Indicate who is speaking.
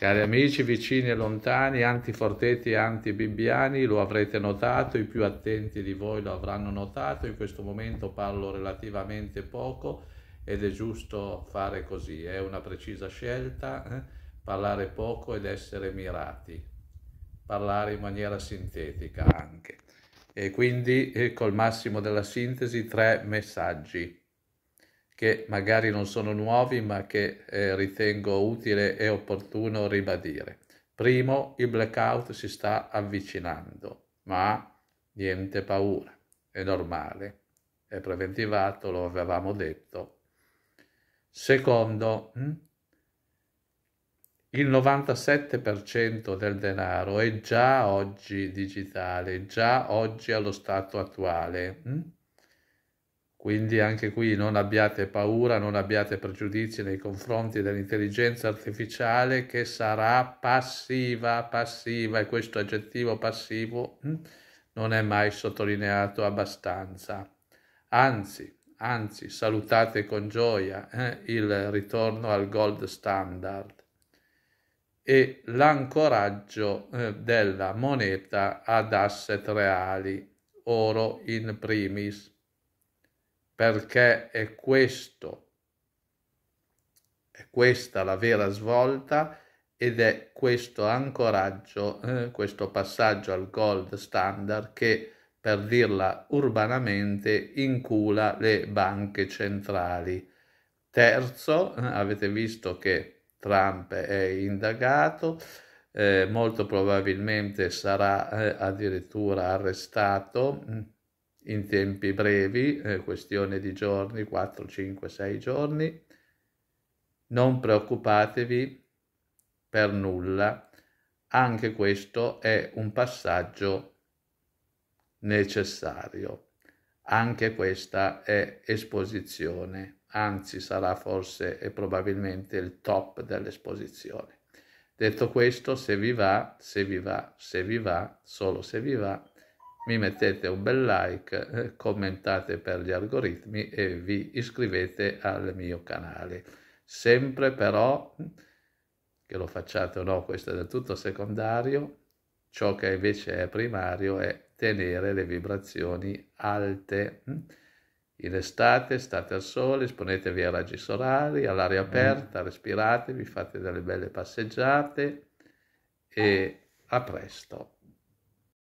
Speaker 1: Cari amici vicini e lontani, antiforteti e antibibbiani, lo avrete notato, i più attenti di voi lo avranno notato, in questo momento parlo relativamente poco ed è giusto fare così, è una precisa scelta, eh? parlare poco ed essere mirati, parlare in maniera sintetica anche. E quindi eh, col massimo della sintesi tre messaggi che magari non sono nuovi ma che eh, ritengo utile e opportuno ribadire. Primo, il blackout si sta avvicinando, ma niente paura, è normale, è preventivato, lo avevamo detto. Secondo, hm, il 97% del denaro è già oggi digitale, già oggi allo stato attuale hm? Quindi anche qui non abbiate paura, non abbiate pregiudizi nei confronti dell'intelligenza artificiale che sarà passiva, passiva e questo aggettivo passivo hm, non è mai sottolineato abbastanza. Anzi, anzi, salutate con gioia eh, il ritorno al gold standard e l'ancoraggio eh, della moneta ad asset reali, oro in primis perché è questo, è questa la vera svolta ed è questo ancoraggio, eh, questo passaggio al gold standard che, per dirla urbanamente, incula le banche centrali. Terzo, eh, avete visto che Trump è indagato, eh, molto probabilmente sarà eh, addirittura arrestato mm, in tempi brevi, eh, questione di giorni, 4, 5, 6 giorni. Non preoccupatevi per nulla, anche questo è un passaggio necessario, anche questa è esposizione, anzi sarà forse e probabilmente il top dell'esposizione. Detto questo, se vi va, se vi va, se vi va, solo se vi va, mi mettete un bel like, eh, commentate per gli algoritmi e vi iscrivete al mio canale. Sempre però, mm, che lo facciate o no, questo è del tutto secondario, ciò che invece è primario è tenere le vibrazioni alte. Mm. In estate state al sole, esponetevi ai raggi solari, all'aria mm. aperta, respiratevi, fate delle belle passeggiate e a presto.